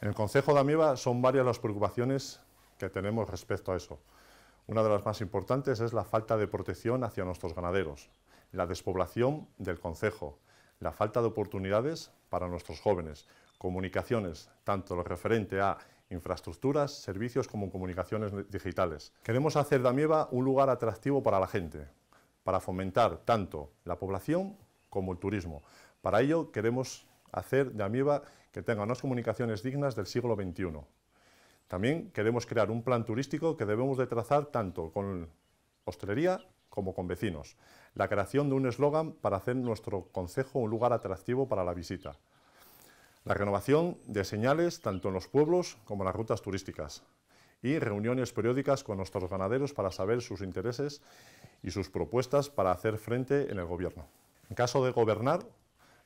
En el Consejo de Amieva son varias las preocupaciones que tenemos respecto a eso. Una de las más importantes es la falta de protección hacia nuestros ganaderos, la despoblación del Consejo, la falta de oportunidades para nuestros jóvenes, comunicaciones, tanto lo referente a infraestructuras, servicios como comunicaciones digitales. Queremos hacer de Amieva un lugar atractivo para la gente, para fomentar tanto la población como el turismo. Para ello queremos hacer de Amiba que tenga unas comunicaciones dignas del siglo XXI. También queremos crear un plan turístico que debemos de trazar tanto con hostelería como con vecinos. La creación de un eslogan para hacer nuestro concejo un lugar atractivo para la visita. La renovación de señales tanto en los pueblos como en las rutas turísticas. Y reuniones periódicas con nuestros ganaderos para saber sus intereses y sus propuestas para hacer frente en el gobierno. En caso de gobernar,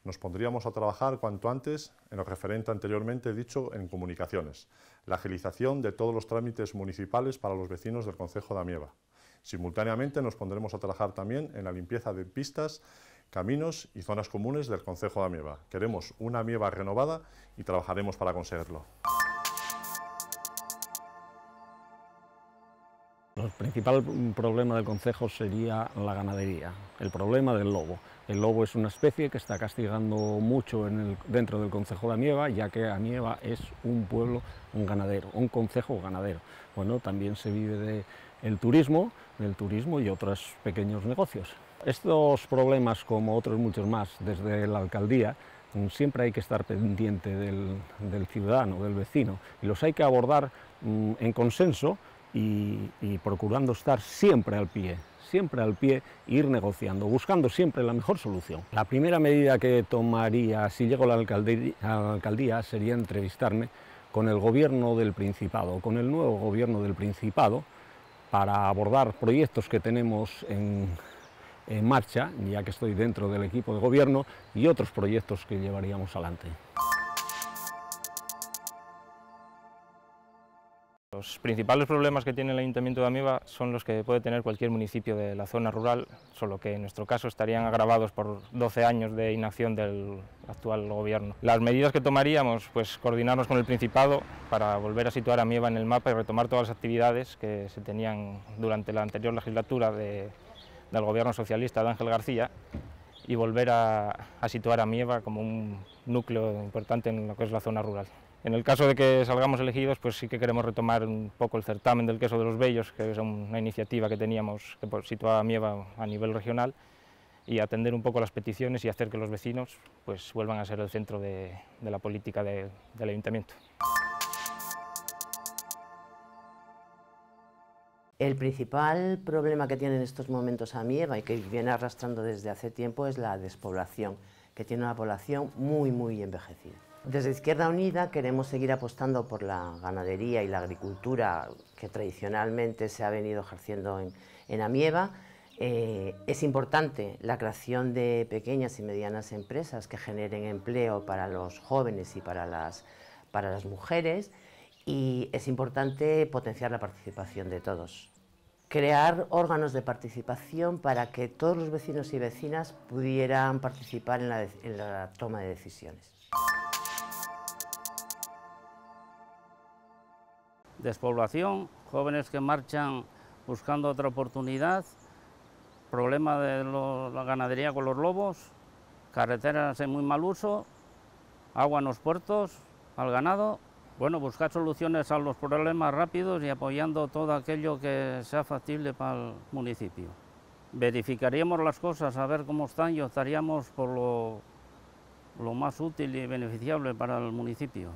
nos pondríamos a trabajar cuanto antes en lo referente anteriormente dicho en comunicaciones, la agilización de todos los trámites municipales para los vecinos del Concejo de Amieva. Simultáneamente nos pondremos a trabajar también en la limpieza de pistas, caminos y zonas comunes del Concejo de Amieva. Queremos una Amieva renovada y trabajaremos para conseguirlo. El principal problema del concejo sería la ganadería, el problema del lobo. El lobo es una especie que está castigando mucho en el, dentro del concejo de Anieva, ya que Anieva es un pueblo un ganadero, un concejo ganadero. Bueno, también se vive del el turismo, del turismo y otros pequeños negocios. Estos problemas, como otros muchos más, desde la alcaldía, mm, siempre hay que estar pendiente del, ciudadano, del vecino, y los hay que abordar mm, en consenso y, procurando estar siempre al pie, siempre al pie, ir negociando, buscando siempre la mejor solución. La primera medida que tomaría si llego a la alcaldía, sería entrevistarme con el gobierno del Principado, con el nuevo gobierno del Principado, para abordar proyectos que tenemos en marcha, ya que estoy dentro del equipo de gobierno, y otros proyectos que llevaríamos adelante. Los principales problemas que tiene el Ayuntamiento de Amieva son los que puede tener cualquier municipio de la zona rural, solo que en nuestro caso estarían agravados por 12 años de inacción del actual gobierno. Las medidas que tomaríamos, pues coordinarnos con el Principado para volver a situar a Amieva en el mapa y retomar todas las actividades que se tenían durante la anterior legislatura del gobierno socialista de Ángel García y volver a, situar a Mieva como un núcleo importante en lo que es la zona rural. En el caso de que salgamos elegidos, pues sí que queremos retomar un poco el certamen del queso de los bellos, que es una iniciativa que teníamos que pues, situaba a Mieva a nivel regional, y atender un poco las peticiones y hacer que los vecinos pues, vuelvan a ser el centro de, la política del ayuntamiento. El principal problema que tiene en estos momentos Amieva y que viene arrastrando desde hace tiempo es la despoblación, que tiene una población muy, muy envejecida. Desde Izquierda Unida queremos seguir apostando por la ganadería y la agricultura que tradicionalmente se ha venido ejerciendo en, Amieva. Eh, es importante la creación de pequeñas y medianas empresas que generen empleo para los jóvenes y para las mujeres y es importante potenciar la participación de todos. Crear órganos de participación para que todos los vecinos y vecinas pudieran participar en la, toma de decisiones. Despoblación, jóvenes que marchan buscando otra oportunidad, problema de la ganadería con los lobos, carreteras en muy mal uso, agua en los puertos, al ganado bueno, buscar soluciones a los problemas rápidos y apoyando todo aquello que sea factible para el municipio. Verificaríamos las cosas a ver cómo están y optaríamos por lo, lo más útil y beneficiable para el municipio.